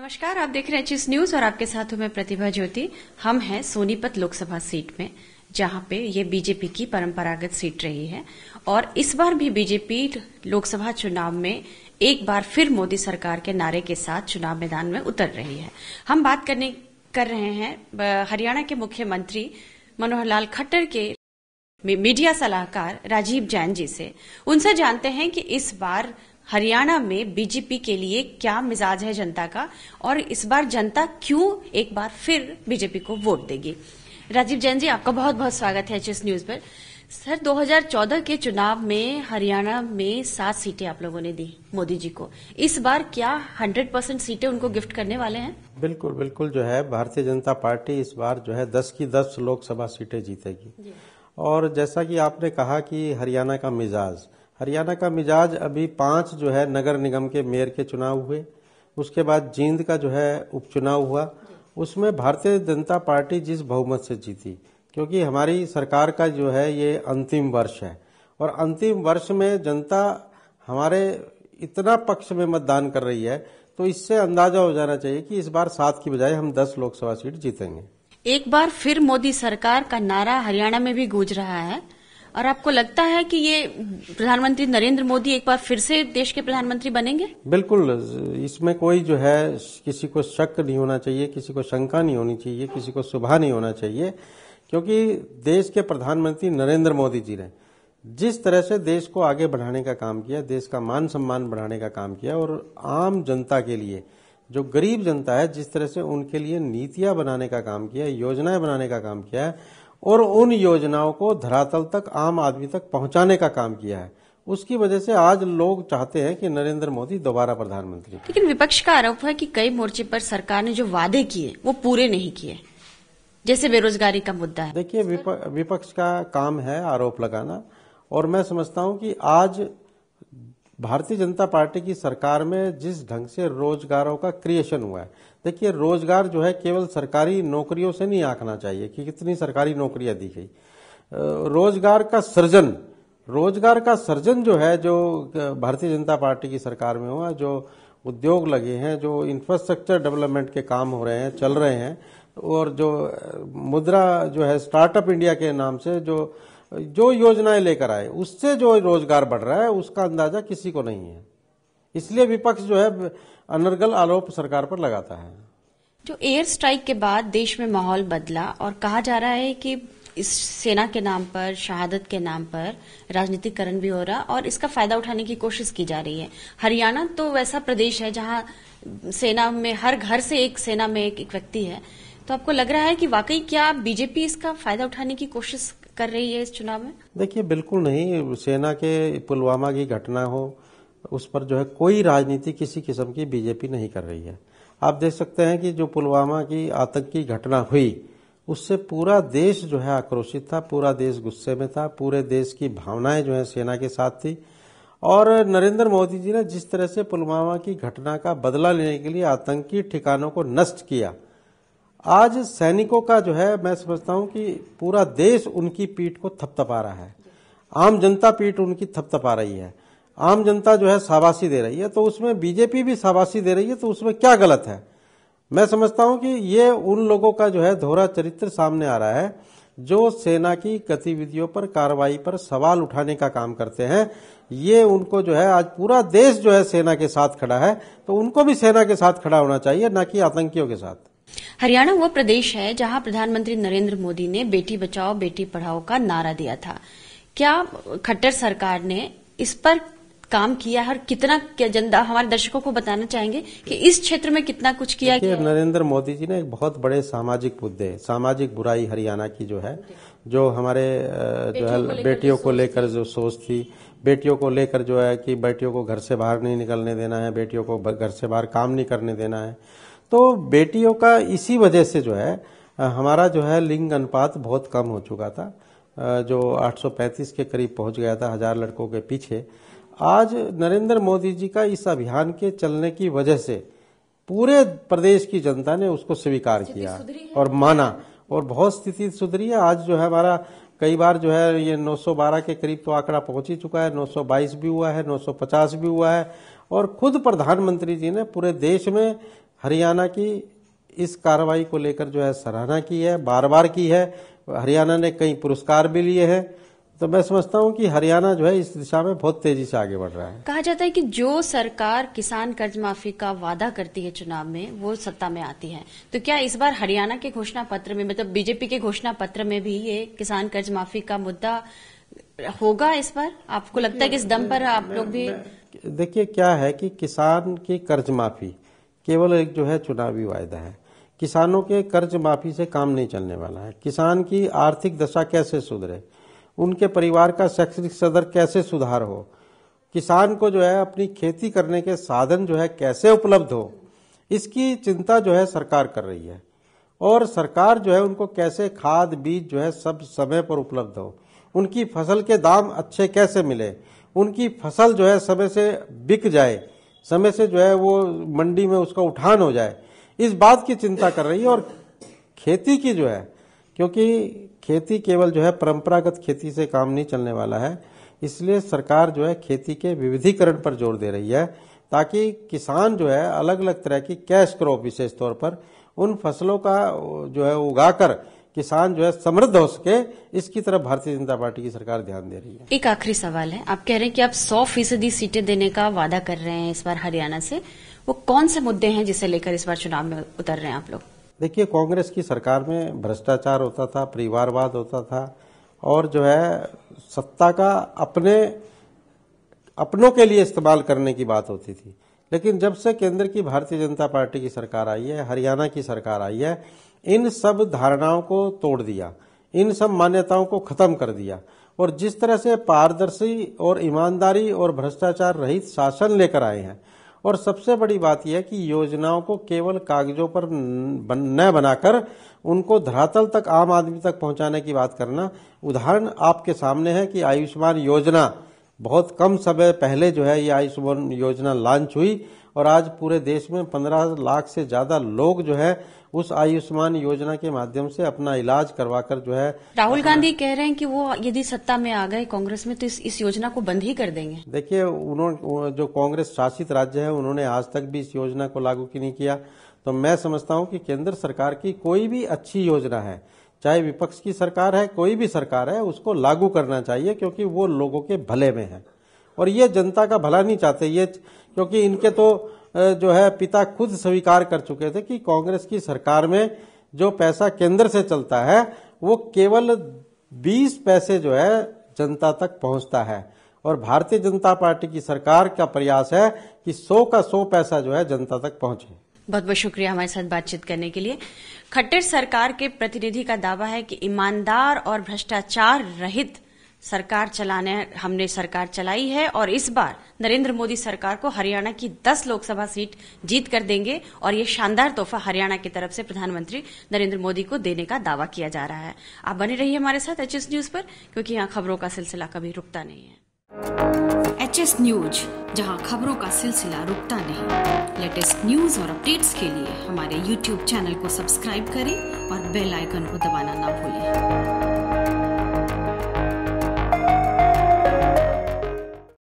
नमस्कार आप देख रहे हैं चीज न्यूज और आपके साथ हूं मैं प्रतिभा ज्योति हम हैं सोनीपत लोकसभा सीट में जहां पे ये बीजेपी की परंपरागत सीट रही है और इस बार भी बीजेपी लोकसभा चुनाव में एक बार फिर मोदी सरकार के नारे के साथ चुनाव मैदान में उतर रही है हम बात करने कर रहे हैं हरियाणा के मुख्यमंत्री मनोहर लाल खट्टर के मीडिया सलाहकार राजीव जैन जी से उनसे जानते हैं कि इस बार हरियाणा में बीजेपी के लिए क्या मिजाज है जनता का और इस बार जनता क्यों एक बार फिर बीजेपी को वोट देगी राजीव जैन जी आपका बहुत बहुत स्वागत है एच न्यूज पर सर 2014 के चुनाव में हरियाणा में सात सीटें आप लोगों ने दी मोदी जी को इस बार क्या 100 परसेंट सीटें उनको गिफ्ट करने वाले हैं बिल्कुल बिल्कुल जो है भारतीय जनता पार्टी इस बार जो है 10 की 10 लोकसभा सीटें जीतेगी और जैसा कि आपने कहा कि हरियाणा का मिजाज हरियाणा का मिजाज अभी पांच जो है नगर निगम के मेयर के चुनाव हुए उसके बाद जींद का जो है उपचुनाव हुआ उसमें भारतीय जनता पार्टी जिस बहुमत से जीती क्योंकि हमारी सरकार का जो है ये अंतिम वर्ष है और अंतिम वर्ष में जनता हमारे इतना पक्ष में मतदान कर रही है तो इससे अंदाजा हो जाना चाहिए कि इस बार सात की बजाय हम दस लोकसभा सीट जीतेंगे एक बार फिर मोदी सरकार का नारा हरियाणा में भी गूंज रहा है और आपको लगता है कि ये प्रधानमंत्री नरेंद्र मोदी एक बार फिर से देश के प्रधानमंत्री बनेंगे बिल्कुल इसमें कोई जो है किसी को शक नहीं होना चाहिए किसी को शंका नहीं होनी चाहिए किसी को सुबह नहीं होना चाहिए क्योंकि देश के प्रधानमंत्री नरेंद्र मोदी जी ने जिस तरह से देश को आगे बढ़ाने का काम किया देश का मान सम्मान बढ़ाने का काम किया और आम जनता के लिए जो गरीब जनता है जिस तरह से उनके लिए नीतियां बनाने का काम किया योजनाएं बनाने का काम किया है और उन योजनाओं को धरातल तक आम आदमी तक पहुंचाने का काम किया है उसकी वजह से आज लोग चाहते हैं कि नरेंद्र मोदी दोबारा प्रधानमंत्री लेकिन विपक्ष का आरोप है कि कई मोर्चे पर सरकार ने जो वादे किए वो पूरे नहीं किए जैसे बेरोजगारी का मुद्दा है देखिए विप, विपक्ष का काम है आरोप लगाना और मैं समझता हूं कि आज भारतीय जनता पार्टी की सरकार में जिस ढंग से रोजगारों का क्रिएशन हुआ है देखिए रोजगार जो है केवल सरकारी नौकरियों से नहीं आंकना चाहिए कि कितनी सरकारी नौकरियां दी गई रोजगार का सृजन रोजगार का सृजन जो है जो भारतीय जनता पार्टी की सरकार में हुआ जो उद्योग लगे हैं जो इंफ्रास्ट्रक्चर डेवलपमेंट के काम हो रहे हैं चल रहे हैं और जो मुद्रा जो है स्टार्टअप इंडिया के नाम से जो जो योजनाएं लेकर आए उससे जो रोजगार बढ़ रहा है उसका अंदाजा किसी को नहीं है इसलिए विपक्ष जो है अनर्गल आरोप सरकार पर लगाता है जो एयर स्ट्राइक के बाद देश में माहौल बदला और कहा जा रहा है कि इस सेना के नाम पर शहादत के नाम पर राजनीतिकरण भी हो रहा और इसका फायदा उठाने की कोशिश की जा रही है हरियाणा तो वैसा प्रदेश है जहां सेना में हर घर से एक सेना में एक, एक व्यक्ति है तो आपको लग रहा है कि वाकई क्या बीजेपी इसका फायदा उठाने की कोशिश कर रही है इस चुनाव में देखिए बिल्कुल नहीं सेना के पुलवामा की घटना हो उस पर जो है कोई राजनीति किसी किस्म की बीजेपी नहीं कर रही है आप देख सकते हैं कि जो पुलवामा की आतंकी घटना हुई उससे पूरा देश जो है आक्रोशित था पूरा देश गुस्से में था पूरे देश की भावनाएं जो है सेना के साथ थी और नरेंद्र मोदी जी ने जिस तरह से पुलवामा की घटना का बदला लेने के लिए आतंकी ठिकानों को नष्ट किया आज सैनिकों का जो है मैं समझता हूं कि पूरा देश उनकी पीठ को थपथपा रहा है आम जनता पीठ उनकी थपथपा रही है आम जनता जो है शाबाशी दे रही है तो उसमें बीजेपी भी शाबाशी दे रही है तो उसमें क्या गलत है मैं समझता हूं कि ये उन लोगों का जो है धोरा चरित्र सामने आ रहा है जो सेना की गतिविधियों पर कार्रवाई पर सवाल उठाने का काम करते हैं ये उनको जो है आज पूरा देश जो है सेना के साथ खड़ा है तो उनको भी सेना के साथ खड़ा होना चाहिए न कि आतंकियों के साथ हरियाणा वो प्रदेश है जहां प्रधानमंत्री नरेंद्र मोदी ने बेटी बचाओ बेटी पढ़ाओ का नारा दिया था क्या खट्टर सरकार ने इस पर काम किया है और कितना जनता हमारे दर्शकों को बताना चाहेंगे कि इस क्षेत्र में कितना कुछ किया गया नरेंद्र मोदी जी ने एक बहुत बड़े सामाजिक मुद्दे सामाजिक बुराई हरियाणा की जो है जो हमारे जो है बेटियों को लेकर जो सोच थी बेटियों को लेकर जो है कि बेटियों को घर से बाहर नहीं निकलने देना है बेटियों को घर से बाहर काम नहीं करने देना है तो बेटियों का इसी वजह से जो है हमारा जो है लिंग अनुपात बहुत कम हो चुका था जो 835 के करीब पहुंच गया था हजार लड़कों के पीछे आज नरेंद्र मोदी जी का इस अभियान के चलने की वजह से पूरे प्रदेश की जनता ने उसको स्वीकार किया और माना और बहुत स्थिति सुधरी है आज जो है हमारा कई बार जो है ये 912 के करीब तो आंकड़ा पहुंच ही चुका है 922 भी हुआ है 950 भी हुआ है और खुद प्रधानमंत्री जी ने पूरे देश में हरियाणा की इस कार्रवाई को लेकर जो है सराहना की है बार बार की है हरियाणा ने कई पुरस्कार भी लिए हैं तो मैं समझता हूँ कि हरियाणा जो है इस दिशा में बहुत तेजी से आगे बढ़ रहा है कहा जाता है कि जो सरकार किसान कर्ज माफी का वादा करती है चुनाव में वो सत्ता में आती है तो क्या इस बार हरियाणा के घोषणा पत्र में मतलब बीजेपी के घोषणा पत्र में भी ये किसान कर्ज माफी का मुद्दा होगा इस बार आपको लगता है कि इस दम पर आप लोग भी देखिए क्या है कि किसान की कर्ज माफी केवल एक जो है चुनावी वायदा है किसानों के कर्ज माफी से काम नहीं चलने वाला है किसान की आर्थिक दशा कैसे सुधरे उनके परिवार का शैक्षणिक सदर कैसे सुधार हो किसान को जो है अपनी खेती करने के साधन जो है कैसे उपलब्ध हो इसकी चिंता जो है सरकार कर रही है और सरकार जो है उनको कैसे खाद बीज जो है सब समय पर उपलब्ध हो उनकी फसल के दाम अच्छे कैसे मिले उनकी फसल जो है समय से बिक जाए समय से जो है वो मंडी में उसका उठान हो जाए इस बात की चिंता कर रही है और खेती की जो है क्योंकि खेती केवल जो है परंपरागत खेती से काम नहीं चलने वाला है इसलिए सरकार जो है खेती के विविधीकरण पर जोर दे रही है ताकि किसान जो है अलग अलग तरह की कैश क्रॉप विशेष तौर पर उन फसलों का जो है उगाकर किसान जो है समृद्ध हो सके इसकी तरफ भारतीय जनता पार्टी की सरकार ध्यान दे रही है एक आखिरी सवाल है आप कह रहे हैं कि आप 100 फीसदी सीटें देने का वादा कर रहे हैं इस बार हरियाणा से वो कौन से मुद्दे हैं जिसे लेकर इस बार चुनाव में उतर रहे हैं आप लोग देखिए कांग्रेस की सरकार में भ्रष्टाचार होता था परिवारवाद होता था और जो है सत्ता का अपने अपनों के लिए इस्तेमाल करने की बात होती थी लेकिन जब से केंद्र की भारतीय जनता पार्टी की सरकार आई है हरियाणा की सरकार आई है इन सब धारणाओं को तोड़ दिया इन सब मान्यताओं को खत्म कर दिया और जिस तरह से पारदर्शी और ईमानदारी और भ्रष्टाचार रहित शासन लेकर आए हैं और सबसे बड़ी बात यह कि योजनाओं को केवल कागजों पर न बनाकर उनको धरातल तक आम आदमी तक पहुंचाने की बात करना उदाहरण आपके सामने है कि आयुष्मान योजना बहुत कम समय पहले जो है ये आयुष्मान योजना लॉन्च हुई और आज पूरे देश में 15 लाख से ज्यादा लोग जो है उस आयुष्मान योजना के माध्यम से अपना इलाज करवाकर जो है राहुल गांधी कह रहे हैं कि वो यदि सत्ता में आ गए कांग्रेस में तो इस, इस योजना को बंद ही कर देंगे देखिए उन्होंने जो कांग्रेस शासित राज्य है उन्होंने आज तक भी इस योजना को लागू की नहीं किया तो मैं समझता हूँ कि केंद्र सरकार की कोई भी अच्छी योजना है चाहे विपक्ष की सरकार है कोई भी सरकार है उसको लागू करना चाहिए क्योंकि वो लोगों के भले में है और ये जनता का भला नहीं चाहते ये क्योंकि इनके तो जो है पिता खुद स्वीकार कर चुके थे कि कांग्रेस की सरकार में जो पैसा केंद्र से चलता है वो केवल 20 पैसे जो है जनता तक पहुंचता है और भारतीय जनता पार्टी की सरकार का प्रयास है कि 100 का 100 पैसा जो है जनता तक पहुंचे बहुत बहुत शुक्रिया हमारे साथ बातचीत करने के लिए खट्टर सरकार के प्रतिनिधि का दावा है कि ईमानदार और भ्रष्टाचार रहित सरकार चलाने हमने सरकार चलाई है और इस बार नरेंद्र मोदी सरकार को हरियाणा की 10 लोकसभा सीट जीत कर देंगे और ये शानदार तोहफा हरियाणा की तरफ से प्रधानमंत्री नरेंद्र मोदी को देने का दावा किया जा रहा है आप बने रहिए हमारे साथ एच न्यूज पर क्योंकि यहाँ खबरों का सिलसिला कभी रुकता नहीं है एच न्यूज जहाँ खबरों का सिलसिला रुकता नहीं लेटेस्ट न्यूज और अपडेट के लिए हमारे यूट्यूब चैनल को सब्सक्राइब करें और बेलाइकन को दबाना ना भूलें